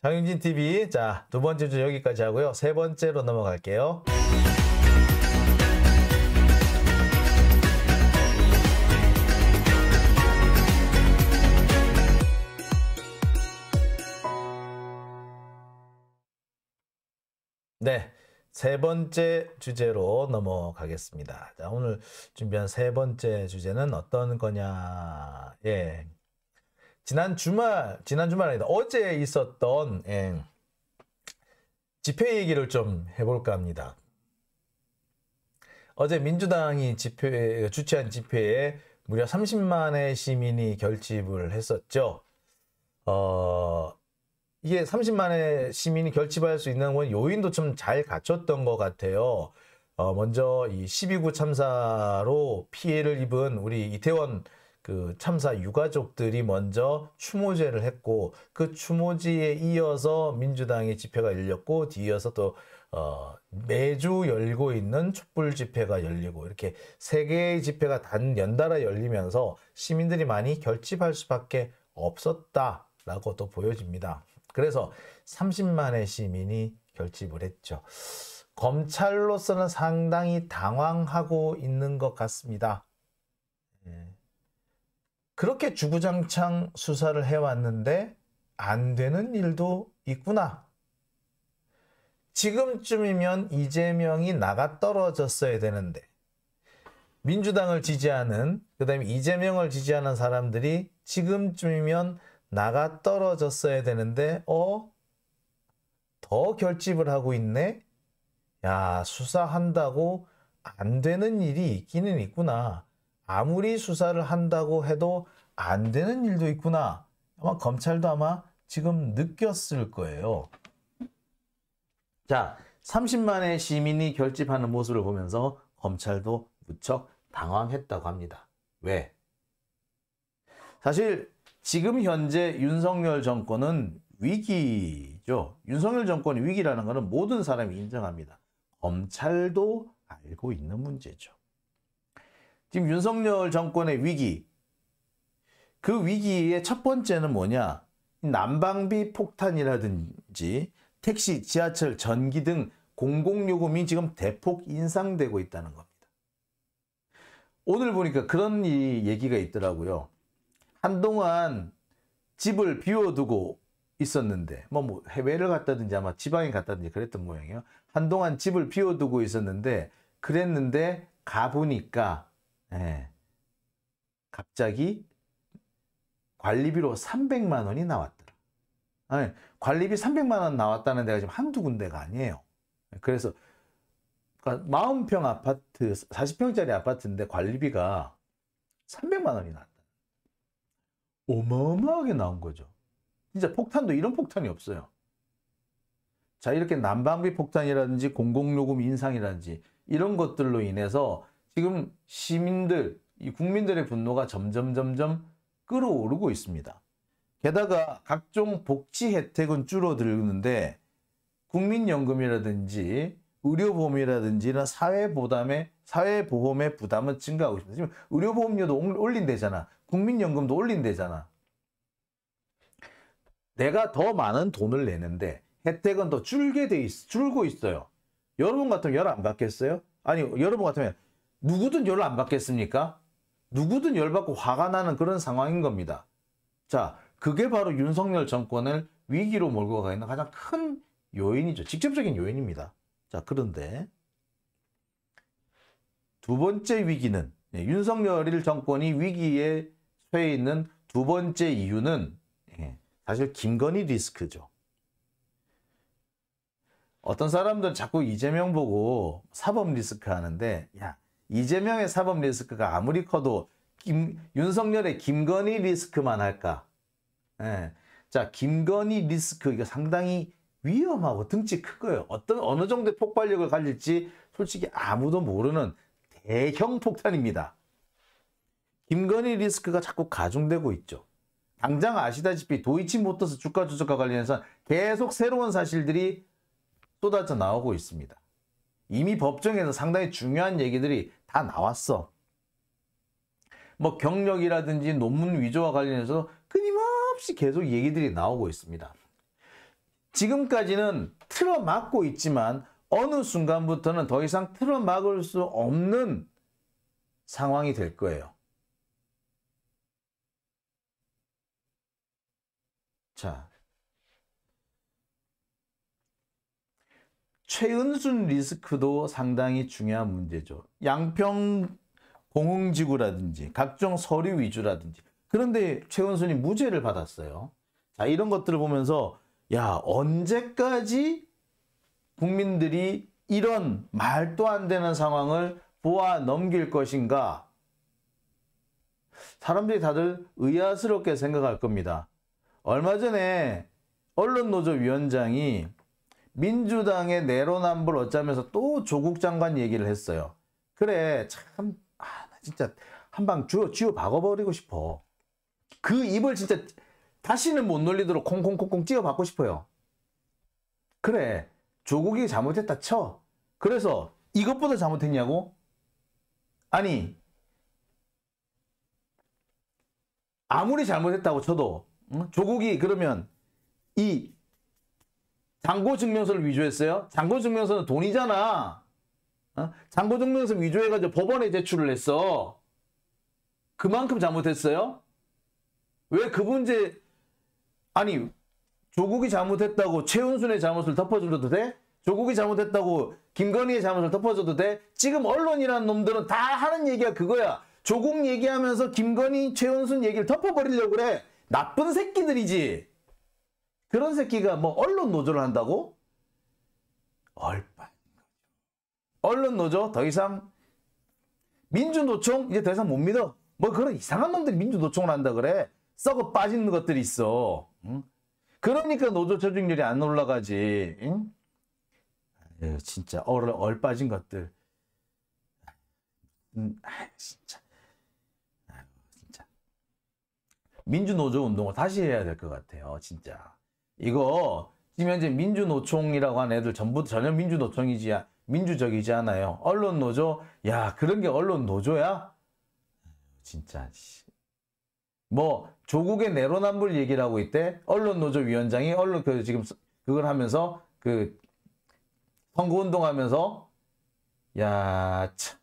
장윤진 TV 자두 번째 주 여기까지 하고요. 세 번째로 넘어갈게요. 네. 세 번째 주제로 넘어가겠습니다. 자, 오늘 준비한 세 번째 주제는 어떤 거냐. 예. 지난 주말, 지난 주말 아니다. 어제 있었던 예, 집회 얘기를 좀 해볼까 합니다. 어제 민주당이 집회, 주최한 집회에 무려 30만의 시민이 결집을 했었죠. 어, 이게 30만의 시민이 결집할 수 있는 건 요인도 좀 잘 갖췄던 것 같아요. 어, 먼저 이 12구 참사로 피해를 입은 우리 이태원 그 참사 유가족들이 먼저 추모제를 했고 그추모제에 이어서 민주당의 집회가 열렸고 뒤이어서 또 어, 매주 열고 있는 촛불 집회가 열리고 이렇게 세 개의 집회가 단 연달아 열리면서 시민들이 많이 결집할 수밖에 없었다라고 또 보여집니다. 그래서 30만의 시민이 결집을 했죠. 검찰로서는 상당히 당황하고 있는 것 같습니다. 그렇게 주구장창 수사를 해왔는데 안 되는 일도 있구나. 지금쯤이면 이재명이 나가 떨어졌어야 되는데 민주당을 지지하는 그다음에 이재명을 지지하는 사람들이 지금쯤이면 나가 떨어졌어야 되는데 어? 더 결집을 하고 있네? 야 수사한다고 안 되는 일이 있기는 있구나. 아무리 수사를 한다고 해도 안 되는 일도 있구나. 아마 검찰도 아마 지금 느꼈을 거예요. 자, 30만의 시민이 결집하는 모습을 보면서 검찰도 무척 당황했다고 합니다. 왜? 사실 지금 현재 윤석열 정권은 위기죠. 윤석열 정권이 위기라는 것은 모든 사람이 인정합니다. 검찰도 알고 있는 문제죠. 지금 윤석열 정권의 위기 그 위기의 첫 번째는 뭐냐 난방비 폭탄이라든지 택시, 지하철, 전기 등 공공요금이 지금 대폭 인상되고 있다는 겁니다. 오늘 보니까 그런 얘기가 있더라고요. 한동안 집을 비워두고 있었는데 뭐, 뭐 해외를 갔다든지 아마 지방에 갔다든지 그랬던 모양이에요. 한동안 집을 비워두고 있었는데 그랬는데 가보니까 예. 갑자기 관리비로 300만 원이 나왔더라. 아니, 관리비 300만 원 나왔다는 데가 지금 한두 군데가 아니에요. 그래서 그러니까 40평 아파트, 40평짜리 아파트인데 관리비가 300만 원이 나왔다 어마어마하게 나온 거죠. 진짜 폭탄도 이런 폭탄이 없어요. 자, 이렇게 난방비 폭탄이라든지 공공요금 인상이라든지 이런 것들로 인해서 지금 시민들, 이 국민들의 분노가 점점 점점 끌어오르고 있습니다. 게다가 각종 복지 혜택은 줄어들는데 국민연금이라든지 의료보험이라든지 이런 사회보담의 사회보험의 부담은 증가하고 있습니다. 지금 의료보험료도 올린대잖아. 국민연금도 올린대잖아. 내가 더 많은 돈을 내는데 혜택은 더 줄게 돼 있, 줄고 있어요. 여러분 같으면 열안 받겠어요? 아니 여러분 같으면 누구든 열안 받겠습니까? 누구든 열받고 화가 나는 그런 상황인 겁니다. 자, 그게 바로 윤석열 정권을 위기로 몰고 가 있는 가장 큰 요인이죠. 직접적인 요인입니다. 자, 그런데 두 번째 위기는 예, 윤석열 정권이 위기에 쇠 있는 두 번째 이유는 예, 사실 김건희 리스크죠. 어떤 사람들은 자꾸 이재명 보고 사법 리스크 하는데 야 이재명의 사법 리스크가 아무리 커도 김, 윤석열의 김건희 리스크만 할까? 예. 자, 김건희 리스크 이거 상당히 위험하고 등치 크고요. 어떤 어느 정도의 폭발력을 가질지 솔직히 아무도 모르는 대형 폭탄입니다. 김건희 리스크가 자꾸 가중되고 있죠. 당장 아시다시피 도이치모터스 주가 조작과 관련해서 계속 새로운 사실들이 쏟아져 나오고 있습니다. 이미 법정에서 상당히 중요한 얘기들이 다 나왔어. 뭐 경력이라든지 논문 위조와 관련해서 끊임없이 계속 얘기들이 나오고 있습니다. 지금까지는 틀어막고 있지만 어느 순간부터는 더 이상 틀어막을 수 없는 상황이 될 거예요. 자, 최은순 리스크도 상당히 중요한 문제죠. 양평 공흥지구라든지 각종 서류 위주라든지 그런데 최은순이 무죄를 받았어요. 자 이런 것들을 보면서 야 언제까지 국민들이 이런 말도 안 되는 상황을 보아 넘길 것인가 사람들이 다들 의아스럽게 생각할 겁니다. 얼마 전에 언론노조 위원장이 민주당의 내로남불 어쩌면서 또 조국 장관 얘기를 했어요. 그래 참 아, 나 진짜 한방 쥐어 쥐어 박아버리고 싶어. 그 입을 진짜 다시는 못 놀리도록 콩콩콩콩 찌어 박고 싶어요. 그래 조국이 잘못했다 쳐. 그래서 이것보다 잘못했냐고? 아니 아무리 잘못했다고 쳐도 응? 조국이 그러면 이 장고 증명서를 위조했어요? 장고 증명서는 돈이잖아. 어? 잔고 증명서 위조해가지고 법원에 제출을 했어. 그만큼 잘못했어요? 왜 그 문제 아니 조국이 잘못했다고 최은순의 잘못을 덮어줘도 돼? 조국이 잘못했다고 김건희의 잘못을 덮어줘도 돼? 지금 언론이란 놈들은 다 하는 얘기가 그거야. 조국 얘기하면서 김건희, 최은순 얘기를 덮어버리려고 그래. 나쁜 새끼들이지. 그런 새끼가 뭐 언론 노조를 한다고? 얼빠. 언론 노조 더 이상 민주노총 이제 더 이상 못 믿어. 뭐 그런 이상한 놈들이 민주노총을 한다 그래. 썩어 빠지는 것들이 있어. 응? 그러니까 노조 조직률이 안 올라가지. 응? 아유, 진짜 얼, 얼 빠진 것들. 음, 아유, 진짜. 아유, 진짜. 민주노조 운동을 다시 해야 될 것 같아요. 진짜. 이거 지금 현재 민주노총이라고 하는 애들 전부 전혀 민주노총이지 민주적이지 않아요. 언론 노조 야 그런 게 언론 노조야? 진짜 뭐 조국의 내로남불 얘기를 하고 있대 언론 노조 위원장이 언론 그 지금 그걸 하면서 그 선거 운동하면서 야 참.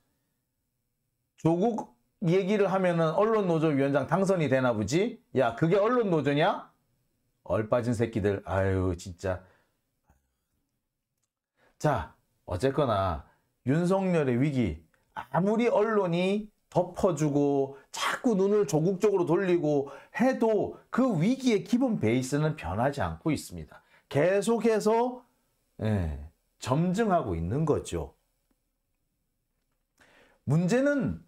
조국 얘기를 하면은 언론 노조 위원장 당선이 되나 보지? 야 그게 언론 노조냐? 얼빠진 새끼들 아유 진짜 자 어쨌거나 윤석열의 위기 아무리 언론이 덮어주고 자꾸 눈을 조국 적으로 돌리고 해도 그 위기의 기본 베이스는 변하지 않고 있습니다. 계속해서 예, 점증하고 있는 거죠. 문제는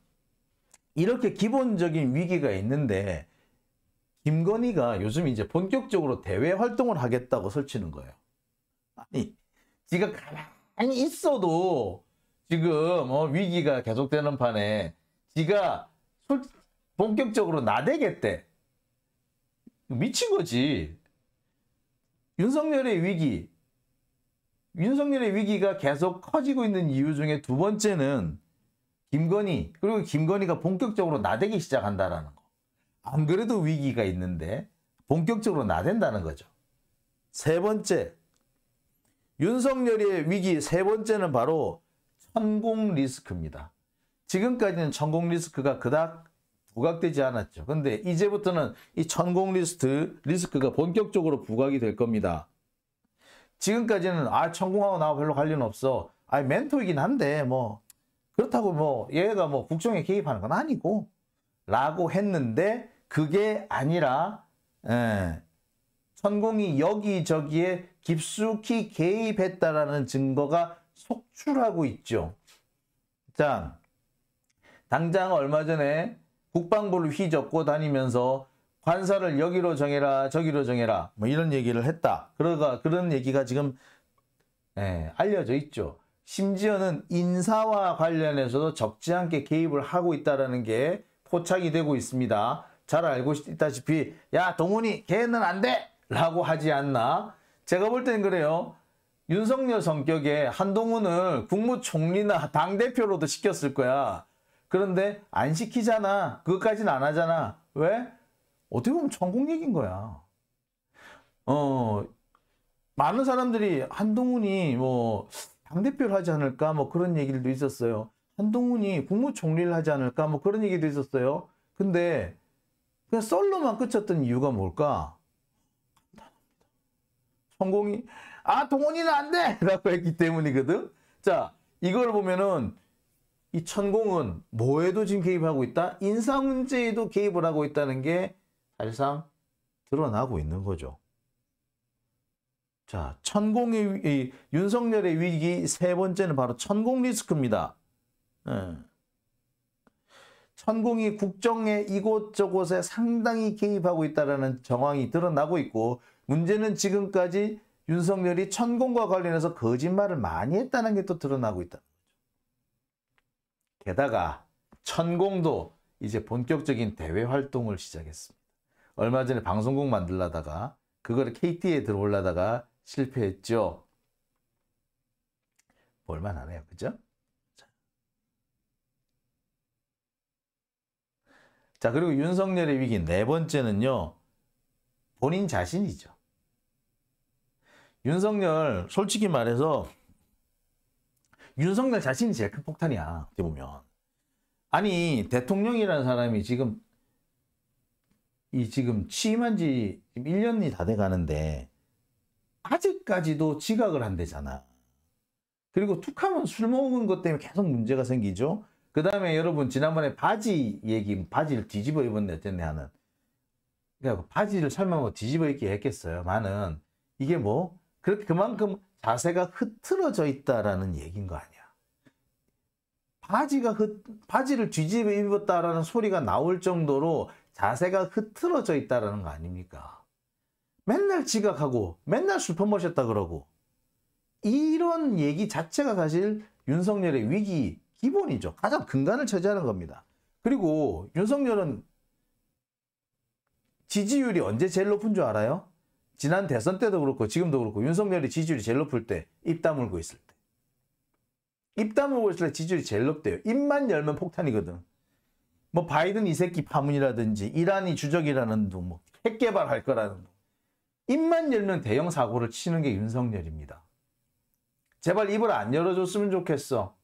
이렇게 기본적인 위기가 있는데 김건희가 요즘 이제 본격적으로 대외 활동을 하겠다고 설치는 거예요. 아니, 지가 가만히 있어도 지금 어, 위기가 계속되는 판에 지가 솔, 본격적으로 나대겠대. 미친 거지. 윤석열의 위기, 윤석열의 위기가 계속 커지고 있는 이유 중에 두 번째는 김건희, 그리고 김건희가 본격적으로 나대기 시작한다라는 안 그래도 위기가 있는데 본격적으로 나댄다는 거죠. 세 번째, 윤석열의 위기 세 번째는 바로 천공 리스크입니다. 지금까지는 천공 리스크가 그닥 부각되지 않았죠. 근데 이제부터는 이 천공 리스트 리스크가 본격적으로 부각이 될 겁니다. 지금까지는 아 천공하고 나와 별로 관련 없어. 아 멘토이긴 한데 뭐 그렇다고 뭐 얘가 뭐 국정에 개입하는 건 아니고 라고 했는데 그게 아니라 예, 천공이 여기저기에 깊숙이 개입했다라는 증거가 속출하고 있죠. 자, 당장 얼마 전에 국방부를 휘젓고 다니면서 관사를 여기로 정해라 저기로 정해라 뭐 이런 얘기를 했다. 그러가 그런 얘기가 지금 예, 알려져 있죠. 심지어는 인사와 관련해서도 적지 않게 개입을 하고 있다는 게 포착이 되고 있습니다. 잘 알고 있다시피 야 동훈이 걔는 안 돼! 라고 하지 않나 제가 볼 때는 그래요. 윤석열 성격에 한동훈을 국무총리나 당대표로도 시켰을 거야. 그런데 안 시키잖아. 그것까지는 안 하잖아. 왜? 어떻게 보면 전공 얘기인 거야. 어, 많은 사람들이 한동훈이 뭐 당대표를 하지 않을까 뭐 그런 얘기도 있었어요. 한동훈이 국무총리를 하지 않을까 뭐 그런 얘기도 있었어요. 근데 그냥 솔로만 끝쳤던 이유가 뭘까? 성공이 아 동원이는 안 돼! 라고 했기 때문이거든. 자 이걸 보면은 이 천공은 뭐에도 지금 개입하고 있다? 인사 문제에도 개입을 하고 있다는 게 사실상 드러나고 있는 거죠. 자, 천공의 이, 윤석열의 위기 세 번째는 바로 천공 리스크입니다. 예. 천공이 국정에 이곳저곳에 상당히 개입하고 있다는 정황이 드러나고 있고 문제는 지금까지 윤석열이 천공과 관련해서 거짓말을 많이 했다는 게 또 드러나고 있다. 는 거죠. 게다가 천공도 이제 본격적인 대외 활동을 시작했습니다. 얼마 전에 방송국 만들려다가 그걸 KT에 들어올려다가 실패했죠. 볼만하네요. 그죠? 자, 그리고 윤석열의 위기 네 번째는요. 본인 자신이죠. 윤석열 솔직히 말해서 윤석열 자신이 제일 큰 폭탄이야. 어떻게 보면. 아니 대통령이라는 사람이 지금 이 지금 취임한 지 1년이 다 돼 가는데 아직까지도 지각을 한대잖아. 그리고 툭하면 술 먹은 것 때문에 계속 문제가 생기죠. 그 다음에 여러분 지난번에 바지 얘기, 바지를 뒤집어 입었네 어쨌네 하는 그러니까 바지를 설마 뭐 뒤집어 입게 했겠어요. 많은 이게 뭐 그렇게 그만큼 자세가 흐트러져 있다라는 얘기인 거 아니야. 바지가 흩, 바지를 뒤집어 입었다라는 소리가 나올 정도로 자세가 흐트러져 있다라는 거 아닙니까? 맨날 지각하고 맨날 술 퍼마셨다 그러고 이런 얘기 자체가 사실 윤석열의 위기 기본이죠. 가장 근간을 차지하는 겁니다. 그리고 윤석열은 지지율이 언제 제일 높은 줄 알아요? 지난 대선 때도 그렇고 지금도 그렇고 윤석열이 지지율이 제일 높을 때 입 다물고 있을 때. 입 다물고 있을 때 지지율이 제일 높대요. 입만 열면 폭탄이거든. 뭐 바이든 이 새끼 파문이라든지 이란이 주적이라는 둥, 뭐 핵개발할 거라는 둥. 입만 열면 대형 사고를 치는 게 윤석열입니다. 제발 입을 안 열어줬으면 좋겠어.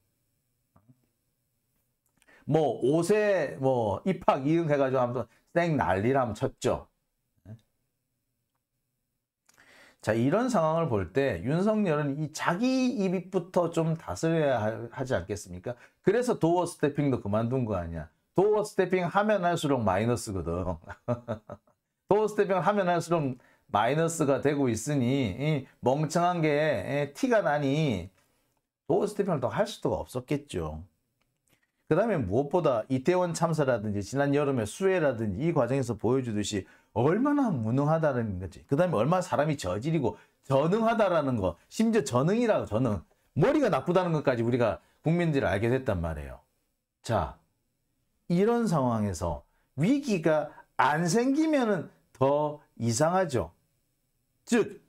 뭐 5세 뭐 입학 이응 해가지고 하면서 쌩 난리라면 쳤죠. 자 이런 상황을 볼 때 윤석열은 이 자기 입부터 좀 다스려야 하지 않겠습니까? 그래서 도어 스태핑도 그만둔 거 아니야. 도어 스태핑 하면 할수록 마이너스거든. 도어 스태핑 하면 할수록 마이너스가 되고 있으니 이 멍청한 게 티가 나니 도어 스태핑을 더 할 수도 없었겠죠. 그 다음에 무엇보다 이태원 참사라든지 지난 여름에 수해라든지 이 과정에서 보여주듯이 얼마나 무능하다는 거지. 그 다음에 얼마나 사람이 저질이고 전능하다라는 거. 심지어 전능이라고 전능. 머리가 나쁘다는 것까지 우리가 국민들이 알게 됐단 말이에요. 자, 이런 상황에서 위기가 안생기면더 이상하죠. 즉,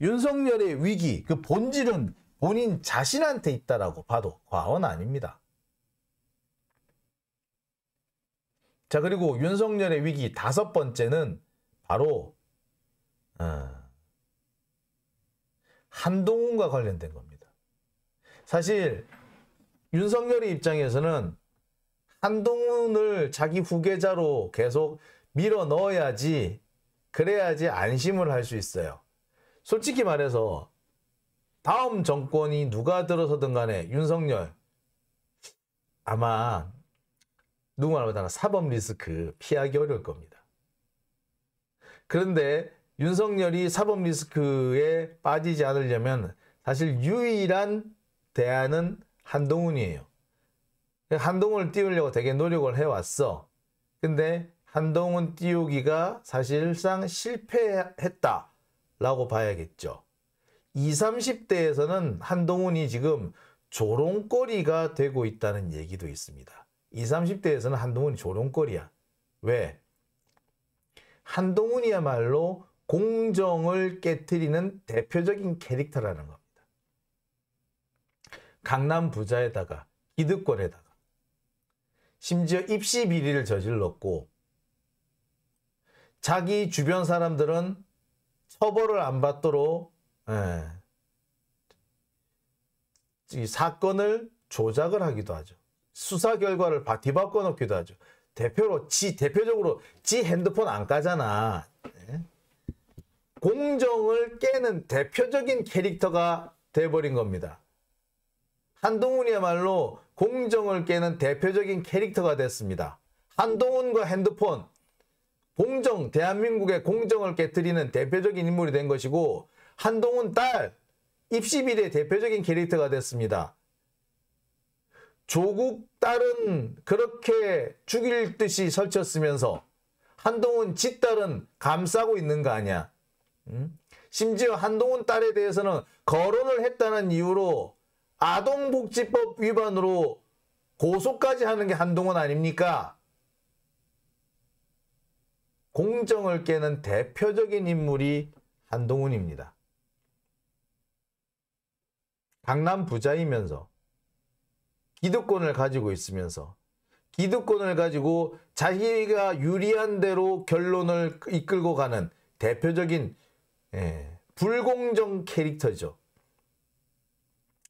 윤석열의 위기, 그 본질은 본인 자신한테 있다라고 봐도 과언 아닙니다. 자 그리고 윤석열의 위기 다섯 번째는 바로 어, 한동훈과 관련된 겁니다. 사실 윤석열의 입장에서는 한동훈을 자기 후계자로 계속 밀어 넣어야지 그래야지 안심을 할 수 있어요. 솔직히 말해서 다음 정권이 누가 들어서든 간에 윤석열 아마 누구나 보다나 사법 리스크 피하기 어려울 겁니다. 그런데 윤석열이 사법 리스크에 빠지지 않으려면 사실 유일한 대안은 한동훈이에요. 한동훈을 띄우려고 되게 노력을 해왔어. 근데 한동훈 띄우기가 사실상 실패했다라고 봐야겠죠. 20, 30대에서는 한동훈이 지금 조롱거리가 되고 있다는 얘기도 있습니다. 20, 30대에서는 한동훈이 조롱거리야. 왜? 한동훈이야말로 공정을 깨뜨리는 대표적인 캐릭터라는 겁니다. 강남 부자에다가 기득권에다가 심지어 입시 비리를 저질렀고 자기 주변 사람들은 처벌을 안 받도록 예, 사건을 조작을 하기도 하죠. 수사 결과를 바, 뒤바꿔 놓기도 하죠. 대표로 지 대표적으로 지 핸드폰 안 까잖아. 네? 공정을 깨는 대표적인 캐릭터가 돼버린 겁니다. 한동훈이야말로 공정을 깨는 대표적인 캐릭터가 됐습니다. 한동훈과 핸드폰, 공정, 대한민국의 공정을 깨뜨리는 대표적인 인물이 된 것이고 한동훈 딸, 입시비리의 대표적인 캐릭터가 됐습니다. 조국 딸은 그렇게 죽일 듯이 설쳤으면서 한동훈 지 딸은 감싸고 있는 거 아니야. 음? 심지어 한동훈 딸에 대해서는 거론을 했다는 이유로 아동복지법 위반으로 고소까지 하는 게 한동훈 아닙니까? 공정을 깨는 대표적인 인물이 한동훈입니다. 강남 부자이면서 기득권을 가지고 있으면서 기득권을 가지고 자기가 유리한 대로 결론을 이끌고 가는 대표적인 예, 불공정 캐릭터죠.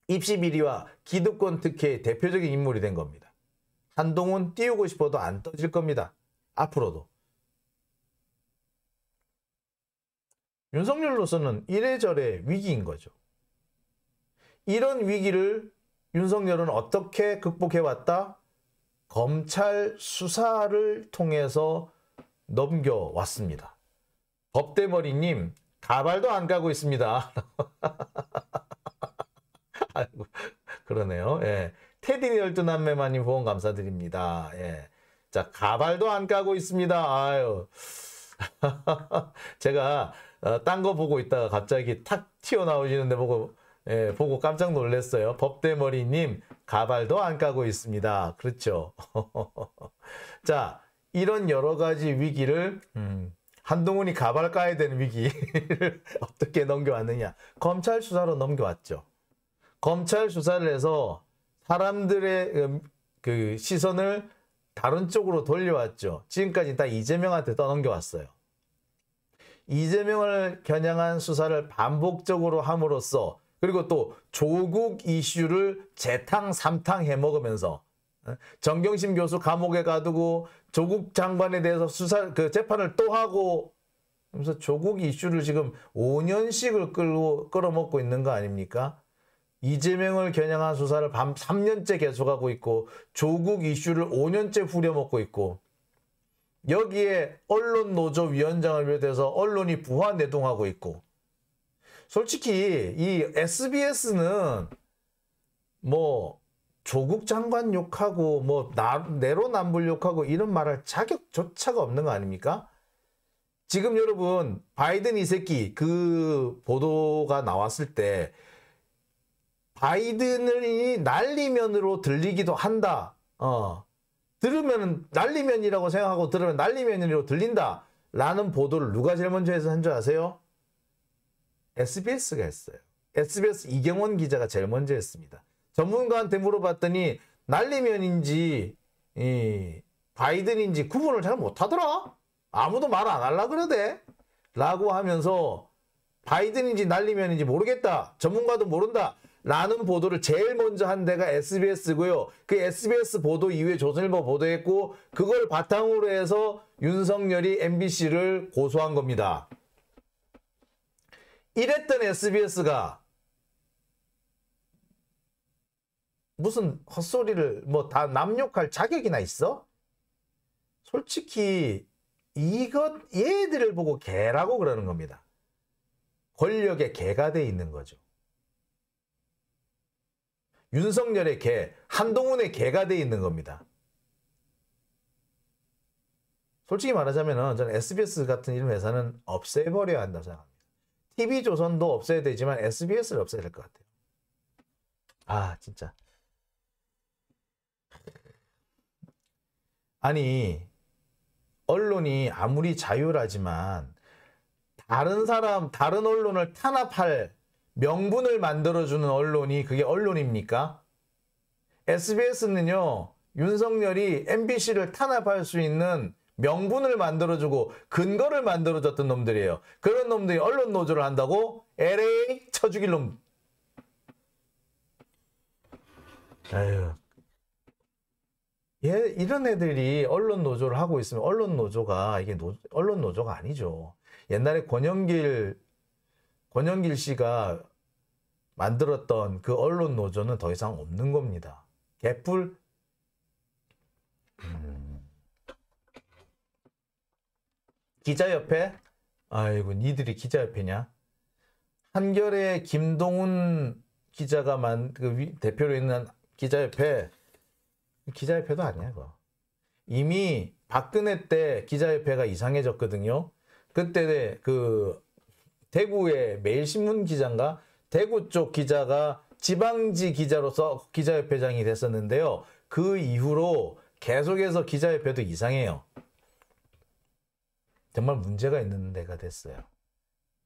입시 비리와 기득권 특혜의 대표적인 인물이 된 겁니다. 한동훈 띄우고 싶어도 안 떠질 겁니다. 앞으로도. 윤석열로서는 이래저래 위기인 거죠. 이런 위기를 윤석열은 어떻게 극복해왔다? 검찰 수사를 통해서 넘겨왔습니다. 법대머리님, 가발도 안 가고 있습니다. 아이고, 그러네요. 예. 테디 열두남매마님 후원 감사드립니다. 예. 자, 가발도 안 까고 있습니다. 아유. 제가 어, 딴거 보고 있다가 갑자기 탁 튀어나오시는데 보고 예, 보고 깜짝 놀랐어요. 법대머리님 가발도 안 까고 있습니다. 그렇죠. 자 이런 여러 가지 위기를 음, 한동훈이 가발 까야 되는 위기를 어떻게 넘겨왔느냐. 검찰 수사로 넘겨왔죠. 검찰 수사를 해서 사람들의 음, 그 시선을 다른 쪽으로 돌려왔죠. 지금까지 다 이재명한테 떠넘겨왔어요. 이재명을 겨냥한 수사를 반복적으로 함으로써 그리고 또 조국 이슈를 재탕 삼탕 해먹으면서 어? 정경심 교수 감옥에 가두고 조국 장관에 대해서 수사 그 재판을 또 하고 그래서 조국 이슈를 지금 5년씩을 끌고 끌어먹고 있는 거 아닙니까? 이재명을 겨냥한 수사를 밤 3년째 계속하고 있고 조국 이슈를 5년째 후려먹고 있고 여기에 언론노조 위원장을 비롯해서 언론이 부화 내동하고 있고 솔직히 이 SBS는 뭐 조국 장관 욕하고 뭐 나, 내로남불 욕하고 이런 말할 자격조차가 없는 거 아닙니까? 지금 여러분 바이든 이 새끼 그 보도가 나왔을 때 바이든을 날리면으로 들리기도 한다. 어. 들으면 날리면이라고 생각하고 들으면 날리면으로 들린다. 라는 보도를 누가 제일 먼저 해서 한 줄 아세요? SBS가 했어요. SBS 이경원 기자가 제일 먼저 했습니다. 전문가한테 물어봤더니 날리면인지 이 바이든인지 구분을 잘 못하더라. 아무도 말안 할라 그러대. 라고 하면서 바이든인지 날리면인지 모르겠다. 전문가도 모른다. 라는 보도를 제일 먼저 한 데가 SBS고요. 그 SBS 보도 이후에 조선일보 보도했고 그걸 바탕으로 해서 윤석열이 MBC를 고소한 겁니다. 이랬던 SBS가 무슨 헛소리를 뭐 다 남욕할 자격이나 있어? 솔직히 이것 얘들을 보고 개라고 그러는 겁니다. 권력의 개가 돼 있는 거죠. 윤석열의 개, 한동훈의 개가 돼 있는 겁니다. 솔직히 말하자면 저는 SBS 같은 이런 회사는 없애버려야 한다고 생각합니다. TV조선도 없애야 되지만 SBS를 없애야 될 것 같아요. 아 진짜. 아니 언론이 아무리 자유라지만 다른 사람 다른 언론을 탄압할 명분을 만들어주는 언론이 그게 언론입니까? SBS는요 윤석열이 MBC를 탄압할 수 있는 명분을 만들어주고 근거를 만들어줬던 놈들이에요. 그런 놈들이 언론 노조를 한다고 LA 쳐 죽일 놈. 아유. 얘, 이런 애들이 언론 노조를 하고 있으면 언론 노조가 이게 노, 언론 노조가 아니죠. 옛날에 권영길 권영길 씨가 만들었던 그 언론 노조는 더 이상 없는 겁니다. 개뿔. 음. 기자협회? 아이고 니들이 기자협회냐? 한결의 김동훈 기자가 만, 그 대표로 있는 기자협회, 기자협회도 아니야, 그거. 이미 박근혜 때 기자협회가 이상해졌거든요. 그때 그 대구의 매일신문 기자인가? 대구 쪽 기자가 지방지 기자로서 기자협회장이 됐었는데요. 그 이후로 계속해서 기자협회도 이상해요. 정말 문제가 있는 데가 됐어요.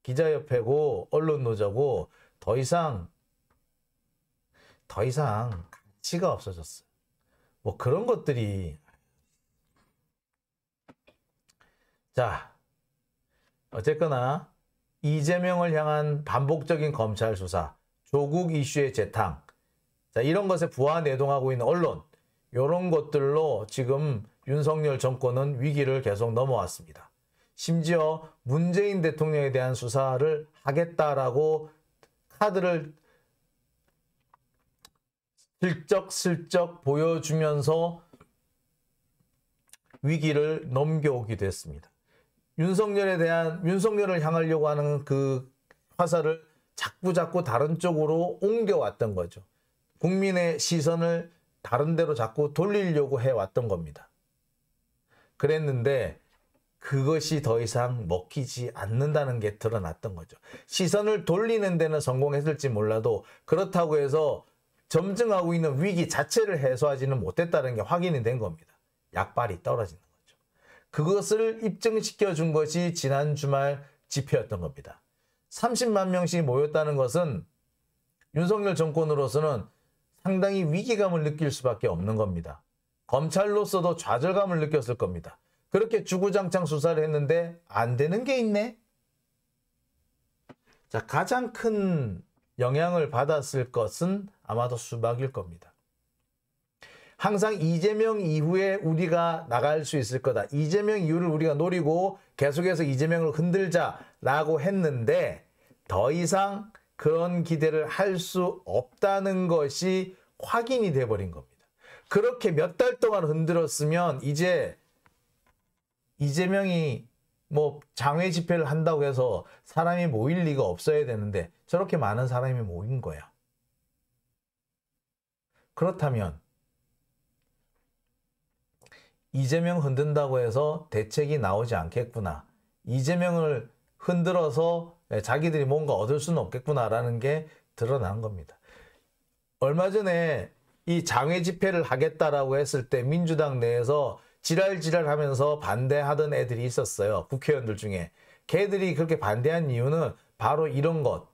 기자협회고 언론노조고 더 이상 더 이상 가치가 없어졌어요. 뭐 그런 것들이 자 어쨌거나 이재명을 향한 반복적인 검찰 수사, 조국 이슈의 재탕, 자, 이런 것에 부하 내동하고 있는 언론, 이런 것들로 지금 윤석열 정권은 위기를 계속 넘어왔습니다. 심지어 문재인 대통령에 대한 수사를 하겠다라고 카드를 슬쩍슬쩍 보여주면서 위기를 넘겨오기도 했습니다. 윤석열에 대한 윤석열을 향하려고 하는 그 화살을 자꾸자꾸 다른 쪽으로 옮겨왔던 거죠. 국민의 시선을 다른 데로 자꾸 돌리려고 해왔던 겁니다. 그랬는데 그것이 더 이상 먹히지 않는다는 게 드러났던 거죠. 시선을 돌리는 데는 성공했을지 몰라도 그렇다고 해서 점증하고 있는 위기 자체를 해소하지는 못했다는 게 확인이 된 겁니다. 약발이 떨어지는 거죠. 그것을 입증시켜 준 것이 지난 주말 집회였던 겁니다. 30만 명씩 모였다는 것은 윤석열 정권으로서는 상당히 위기감을 느낄 수밖에 없는 겁니다. 검찰로서도 좌절감을 느꼈을 겁니다. 그렇게 주구장창 수사를 했는데 안 되는 게 있네. 자, 가장 큰 영향을 받았을 것은 아마도 수박일 겁니다. 항상 이재명 이후에 우리가 나갈 수 있을 거다. 이재명 이후를 우리가 노리고 계속해서 이재명을 흔들자라고 했는데 더 이상 그런 기대를 할 수 없다는 것이 확인이 돼버린 겁니다. 그렇게 몇 달 동안 흔들었으면 이제 이재명이 뭐 장외 집회를 한다고 해서 사람이 모일 리가 없어야 되는데 저렇게 많은 사람이 모인 거야. 그렇다면 이재명 흔든다고 해서 대책이 나오지 않겠구나. 이재명을 흔들어서 예, 자기들이 뭔가 얻을 수는 없겠구나라는 게 드러난 겁니다. 얼마 전에 이 장외 집회를 하겠다라고 했을 때 민주당 내에서 지랄지랄 하면서 반대하던 애들이 있었어요. 국회의원들 중에. 걔들이 그렇게 반대한 이유는 바로 이런 것.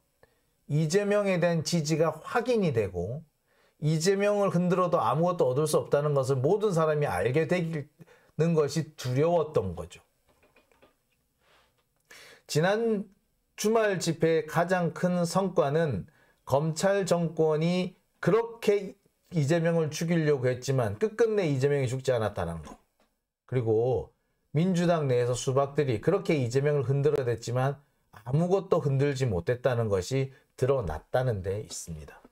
이재명에 대한 지지가 확인이 되고 이재명을 흔들어도 아무것도 얻을 수 없다는 것을 모든 사람이 알게 되는 것이 두려웠던 거죠. 지난 주말 집회의 가장 큰 성과는 검찰 정권이 그렇게 이재명을 죽이려고 했지만 끝끝내 이재명이 죽지 않았다는 거. 그리고 민주당 내에서 수박들이 그렇게 이재명을 흔들어댔지만 아무것도 흔들지 못했다는 것이 드러났다는 데 있습니다.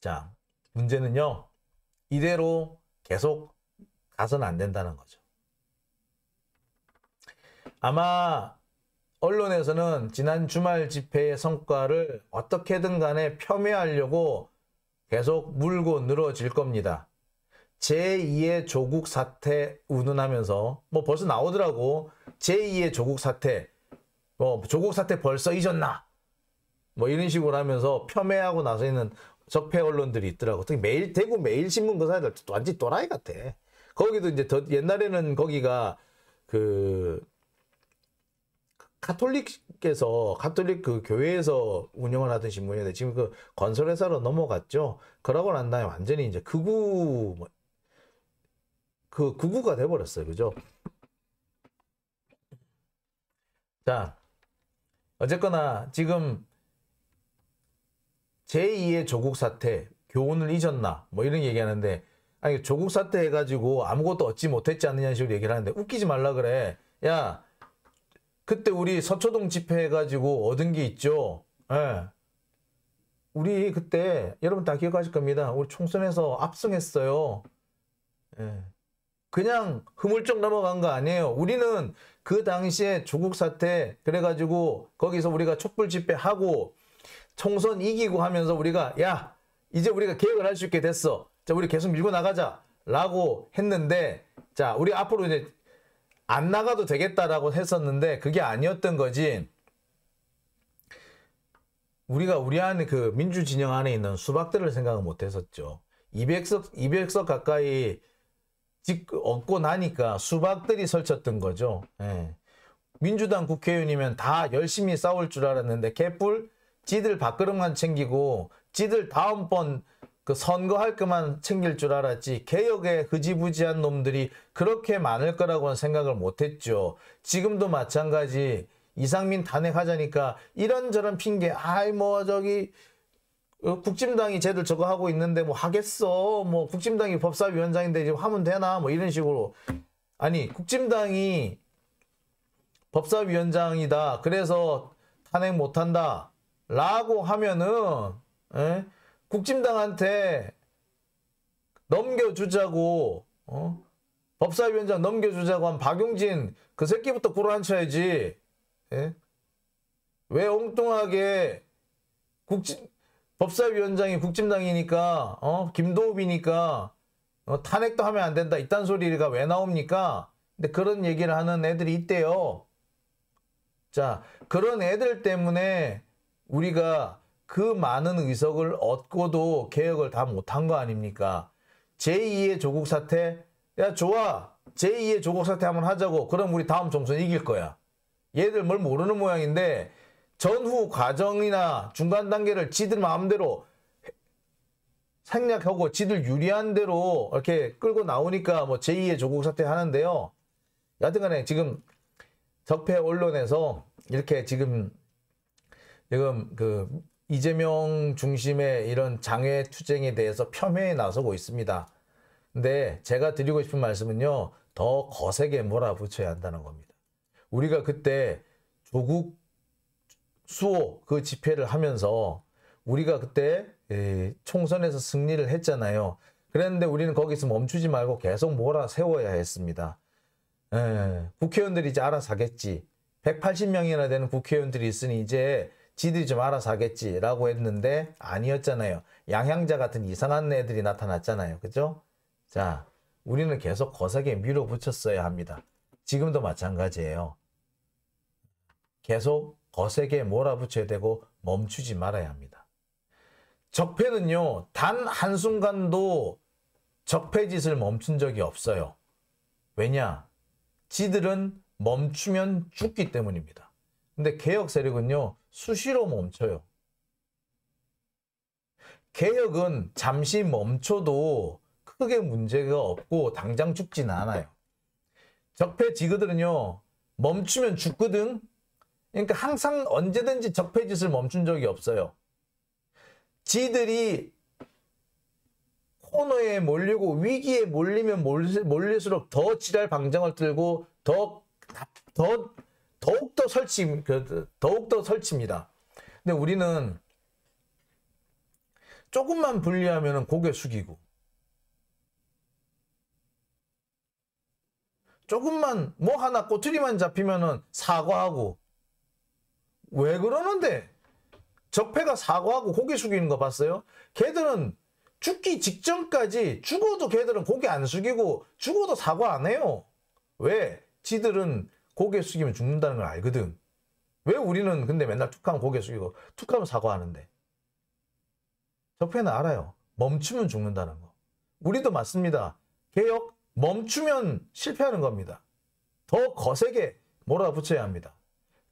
자, 문제는요. 이대로 계속 가선 안 된다는 거죠. 아마 언론에서는 지난 주말 집회의 성과를 어떻게든 간에 폄훼하려고 계속 물고 늘어질 겁니다. 제2의 조국 사태 운운하면서 뭐 벌써 나오더라고. 제2의 조국 사태. 뭐 조국 사태 벌써 잊었나? 뭐 이런 식으로 하면서 폄훼하고 나서 있는 적폐 언론들이 있더라고. 특히 매일 대구 매일 신문 그사들 완전 히 또라이 같아. 거기도 이제 더 옛날에는 거기가 그 카톨릭께서 카톨릭 그 교회에서 운영을 하던 신문인데 지금 그 건설회사로 넘어갔죠. 그러고 난 다음에 완전히 이제 극우 뭐그 구구가 돼버렸어요. 그죠? 자, 어쨌거나 지금 제2의 조국 사태, 교훈을 잊었나 뭐 이런 얘기하는데 아니 조국 사태 해가지고 아무것도 얻지 못했지 않느냐는 식으로 얘기를 하는데 웃기지 말라 그래. 야 그때 우리 서초동 집회 해가지고 얻은 게 있죠. 예. 우리 그때 여러분 다 기억하실 겁니다. 우리 총선에서 압승했어요. 예. 그냥 흐물쩍 넘어간 거 아니에요. 우리는 그 당시에 조국 사태 그래가지고 거기서 우리가 촛불 집회하고 총선 이기고 하면서 우리가 야 이제 우리가 개혁을 할 수 있게 됐어. 자 우리 계속 밀고 나가자 라고 했는데 자 우리 앞으로 이제 안 나가도 되겠다라고 했었는데 그게 아니었던 거지. 우리가 우리 안에 그 민주 진영 안에 있는 수박들을 생각을 못 했었죠. 200석 200석 가까이 얻고 나니까 수박들이 설쳤던 거죠. 예. 민주당 국회의원이면 다 열심히 싸울 줄 알았는데 개뿔 지들 밥그릇만 챙기고 지들 다음번 그 선거할 것만 챙길 줄 알았지 개혁에 흐지부지한 놈들이 그렇게 많을 거라고는 생각을 못했죠. 지금도 마찬가지 이상민 탄핵하자니까 이런저런 핑계 아이 뭐 저기 어, 국진당이 쟤들 저거 하고 있는데 뭐 하겠어 뭐 국진당이 법사위원장인데 지금 하면 되나 뭐 이런 식으로 아니 국진당이 법사위원장이다 그래서 탄핵 못한다 라고 하면은 에? 예? 국진당한테 넘겨주자고 어? 법사위원장 넘겨주자고 한 박용진 그 새끼부터 꿇어앉혀야지 예? 왜 엉뚱하게 국진 법사위원장이 국진당이니까 어? 김도읍이니까 어, 탄핵도 하면 안 된다 이딴 소리가 왜 나옵니까? 근데 그런 얘기를 하는 애들이 있대요. 자 그런 애들 때문에 우리가 그 많은 의석을 얻고도 개혁을 다 못 한 거 아닙니까? 제2의 조국 사태 야 좋아 제2의 조국 사태 한번 하자고 그럼 우리 다음 총선 이길 거야. 얘들 뭘 모르는 모양인데 전후 과정이나 중간 단계를 지들 마음대로 생략하고 지들 유리한 대로 이렇게 끌고 나오니까 뭐 제2의 조국 사태 하는데요. 여하튼간에 지금 적폐 언론에서 이렇게 지금 지금 그 이재명 중심의 이런 장애 투쟁에 대해서 폄훼에 나서고 있습니다. 근데 제가 드리고 싶은 말씀은요. 더 거세게 몰아붙여야 한다는 겁니다. 우리가 그때 조국 수호 그 집회를 하면서 우리가 그때 예, 총선에서 승리를 했잖아요. 그랬는데 우리는 거기서 멈추지 말고 계속 몰아 세워야 했습니다. 에, 예, 국회의원들이 이제 알아서 하겠지. 180명이나 되는 국회의원들이 있으니 이제 지들이 좀 알아서 하겠지라고 했는데 아니었잖아요. 양향자 같은 이상한 애들이 나타났잖아요. 그죠? 자, 우리는 계속 거세게 밀어붙였어야 합니다. 지금도 마찬가지예요. 계속 거세게 몰아붙여야 되고 멈추지 말아야 합니다. 적폐는요, 단 한순간도 적폐짓을 멈춘 적이 없어요. 왜냐? 지들은 멈추면 죽기 때문입니다. 근데 개혁 세력은요, 수시로 멈춰요. 개혁은 잠시 멈춰도 크게 문제가 없고 당장 죽지는 않아요. 적폐 지그들은요, 멈추면 죽거든? 그러니까 항상 언제든지 적폐짓을 멈춘 적이 없어요. 지들이 코너에 몰리고 위기에 몰리면 몰릴수록 더 지랄 방정을 들고 더, 더 더욱더 설치 그, 더욱더 설치입니다. 근데 우리는 조금만 분리하면 고개 숙이고 조금만 뭐 하나 꼬투리만 잡히면 사과하고 왜 그러는데? 적폐가 사과하고 고개 숙이는 거 봤어요? 걔들은 죽기 직전까지 죽어도 걔들은 고개 안 숙이고 죽어도 사과 안 해요. 왜? 지들은 고개 숙이면 죽는다는 걸 알거든. 왜 우리는 근데 맨날 툭하면 고개 숙이고 툭하면 사과하는데? 적폐는 알아요. 멈추면 죽는다는 거. 우리도 맞습니다. 개혁 멈추면 실패하는 겁니다. 더 거세게 몰아붙여야 합니다.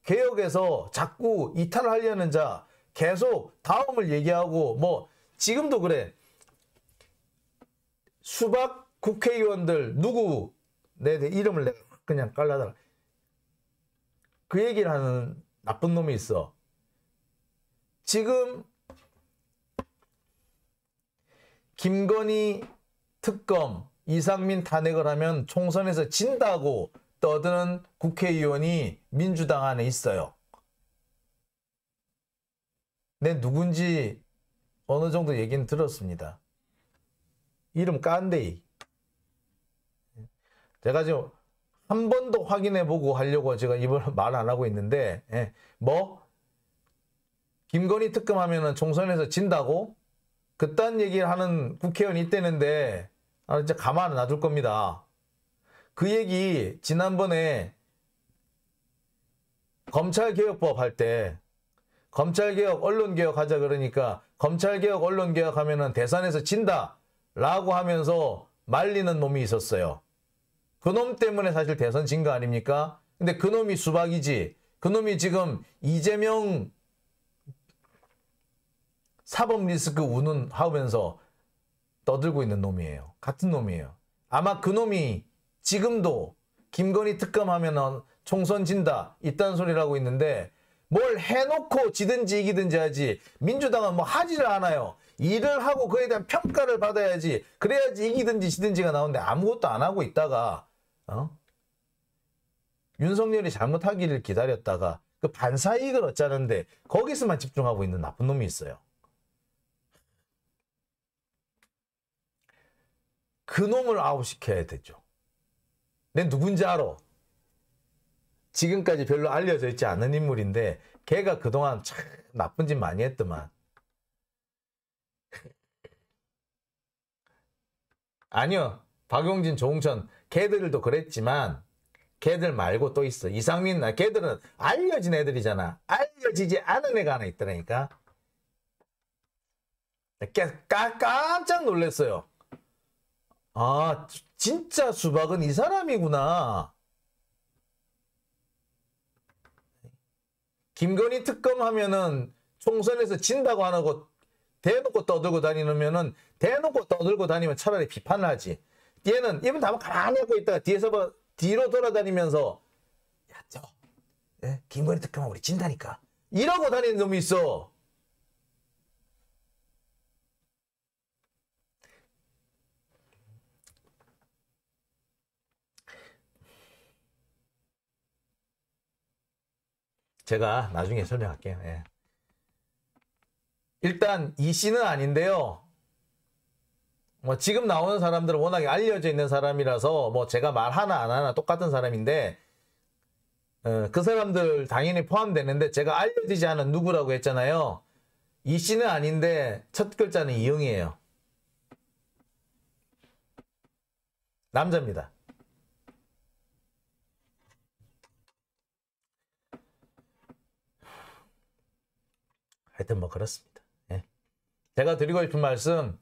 개혁에서 자꾸 이탈하려는 자 계속 다음을 얘기하고 뭐 지금도 그래 수박 국회의원들 누구 내, 내 이름을 내가 그냥 깔라달라 그 얘기를 하는 나쁜 놈이 있어 지금 김건희 특검 이상민 탄핵을 하면 총선에서 진다고 떠드는 국회의원이 민주당 안에 있어요. 내 네, 누군지 어느 정도 얘기는 들었습니다. 이름 깐데이. 제가 지금 한 번 더 확인해보고 하려고 제가 이번 말안 하고 있는데 예. 뭐 김건희 특검하면 총선에서 진다고 그딴 얘기를 하는 국회의원이 있다는데 아, 진짜 가만 놔둘 겁니다. 그 얘기 지난번에 검찰개혁법 할 때 검찰개혁, 언론개혁 하자 그러니까 검찰개혁, 언론개혁 하면은 대선에서 진다 라고 하면서 말리는 놈이 있었어요. 그 놈 때문에 사실 대선 진 거 아닙니까? 근데 그놈이 수박이지. 그놈이 지금 이재명 사법 리스크 우는 하면서 떠들고 있는 놈이에요. 같은 놈이에요. 아마 그놈이 지금도 김건희 특검하면 은 총선 진다 이딴 소리를 하고 있는데 뭘 해놓고 지든지 이기든지 하지 민주당은 뭐 하지를 않아요. 일을 하고 그에 대한 평가를 받아야지 그래야지 이기든지 지든지가 나오는데 아무것도 안 하고 있다가 어? 윤석열이 잘못하기를 기다렸다가 그 반사 이익을 얻자는데 거기서만 집중하고 있는 나쁜 놈이 있어요. 그 놈을 아웃시켜야 되죠. 내 누군지 알아. 지금까지 별로 알려져 있지 않은 인물인데 걔가 그동안 참 나쁜 짓 많이 했더만. 아니요. 박용진, 조홍천 걔들도 그랬지만 걔들 말고 또 있어. 이상민 나 아, 걔들은 알려진 애들이잖아. 알려지지 않은 애가 하나 있더라니까. 까, 깜짝 놀랐어요. 아 진짜 수박은 이 사람이구나. 김건희 특검 하면은 총선에서 진다고 하고 대놓고 떠들고 다니면은 대놓고 떠들고 다니면 차라리 비판을 하지. 얘는 입은 다만 뭐 가만히 하고 있다가 뒤에서 봐, 뭐 뒤로 돌아다니면서 야, 저 예? 김건희 특검 우리 진다니까. 이러고 다니는 놈이 있어. 제가 나중에 설명할게요. 예. 일단 이 씨는 아닌데요. 뭐 지금 나오는 사람들은 워낙에 알려져 있는 사람이라서 뭐 제가 말 하나 안 하나 똑같은 사람인데 어, 그 사람들 당연히 포함되는데 제가 알려지지 않은 누구라고 했잖아요. 이 씨는 아닌데 첫 글자는 이용이에요 남자입니다. 하여튼 뭐 그렇습니다. 예. 제가 드리고 싶은 말씀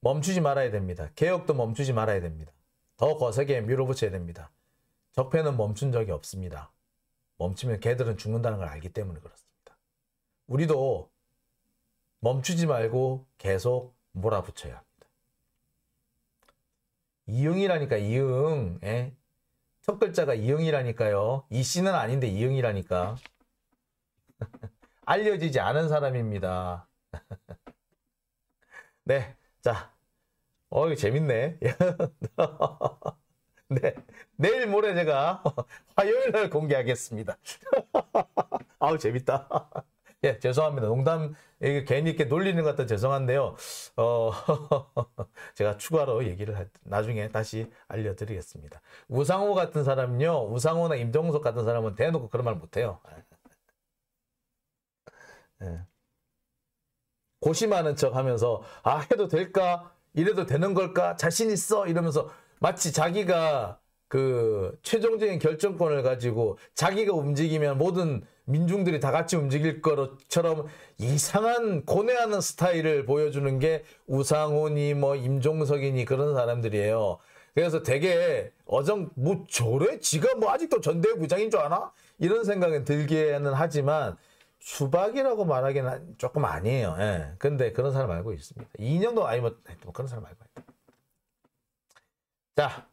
멈추지 말아야 됩니다. 개혁도 멈추지 말아야 됩니다. 더 거세게 밀어붙여야 됩니다. 적폐는 멈춘 적이 없습니다. 멈추면 개들은 죽는다는 걸 알기 때문에 그렇습니다. 우리도 멈추지 말고 계속 몰아붙여야 합니다. 이응이라니까 이응. 예? 첫 글자가 이응이라니까요. 이 씨는 아닌데 이응이라니까. 알려지지 않은 사람입니다. 네, 자, 어, 이 재밌네. 네, 내일 모레 제가 화요일 날 공개하겠습니다. 아우 재밌다. 예, 죄송합니다. 농담, 이게 괜히 이렇게 놀리는 것 같아 죄송한데요. 어, 제가 추가로 얘기를 나중에 다시 알려드리겠습니다. 우상호 같은 사람은요, 우상호나 임종석 같은 사람은 대놓고 그런 말 못해요. 예. 고심하는 척 하면서 아 해도 될까 이래도 되는 걸까 자신 있어 이러면서 마치 자기가 그 최종적인 결정권을 가지고 자기가 움직이면 모든 민중들이 다 같이 움직일 것처럼 이상한 고뇌하는 스타일을 보여주는 게 우상훈이 뭐 임종석이니 그런 사람들이에요. 그래서 되게 어정 뭐 저래 지가 뭐 아직도 전대부장인 줄 아나 이런 생각은 들기는 하지만 주박이라고 말하기는 조금 아니에요. 예. 근데 그런 사람 알고 있습니다. 2년도 아니면 뭐, 뭐 그런 사람 알고 있다. 자,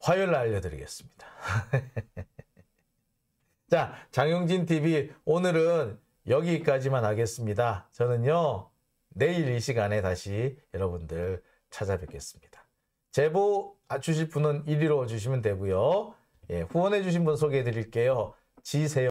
화요일 날 알려드리겠습니다. 자, 장용진 TV 오늘은 여기까지만 하겠습니다. 저는요, 내일 이 시간에 다시 여러분들 찾아뵙겠습니다. 제보 주실 분은 1위로 주시면 되고요. 예, 후원해 주신 분 소개해 드릴게요. 지세요.